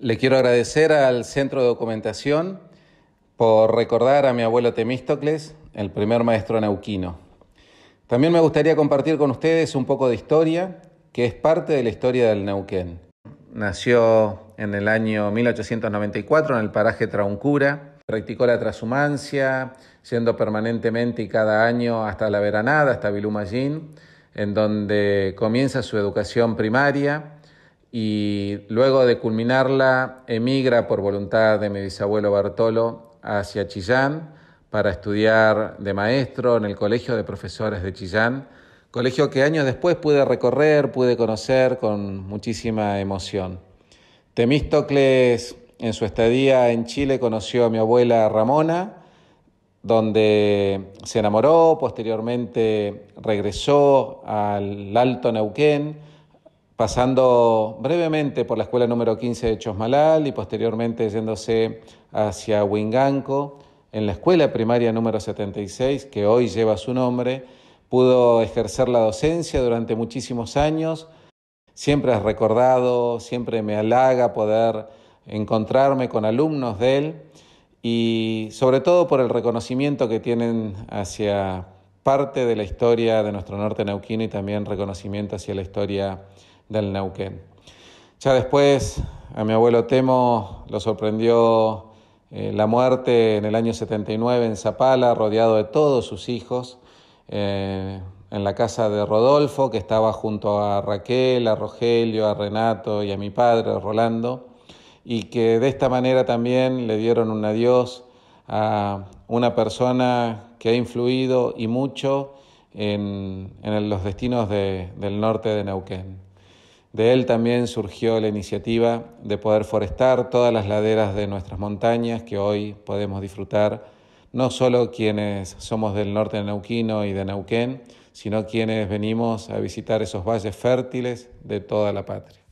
Le quiero agradecer al Centro de Documentación por recordar a mi abuelo Temístocles, el primer maestro neuquino. También me gustaría compartir con ustedes un poco de historia, que es parte de la historia del Neuquén. Nació en el año 1894 en el paraje Trauncura, practicó la trashumancia, siendo permanentemente y cada año hasta la veranada, hasta Vilumallín, en donde comienza su educación primaria y luego de culminarla emigra por voluntad de mi bisabuelo Bartolo hacia Chillán para estudiar de maestro en el Colegio de Profesores de Chillán, colegio que años después pude recorrer, pude conocer con muchísima emoción. Temístocles en su estadía en Chile conoció a mi abuela Ramona, donde se enamoró, posteriormente regresó al Alto Neuquén, pasando brevemente por la escuela número 15 de Chosmalal y posteriormente yéndose hacia Huinganco, en la escuela primaria número 76, que hoy lleva su nombre, pudo ejercer la docencia durante muchísimos años. Siempre has recordado, siempre me halaga poder encontrarme con alumnos de él y sobre todo por el reconocimiento que tienen hacia parte de la historia de nuestro norte neuquino y también reconocimiento hacia la historia del Neuquén. Ya después a mi abuelo Temo lo sorprendió eh, la muerte en el año 79 en Zapala, rodeado de todos sus hijos, eh, en la casa de Rodolfo, que estaba junto a Raquel, a Rogelio, a Renato y a mi padre, Rolando, y que de esta manera también le dieron un adiós a una persona que ha influido y mucho en, los destinos del norte de Neuquén. De él también surgió la iniciativa de poder forestar todas las laderas de nuestras montañas que hoy podemos disfrutar, no solo quienes somos del norte de Neuquino y de Neuquén, sino quienes venimos a visitar esos valles fértiles de toda la patria.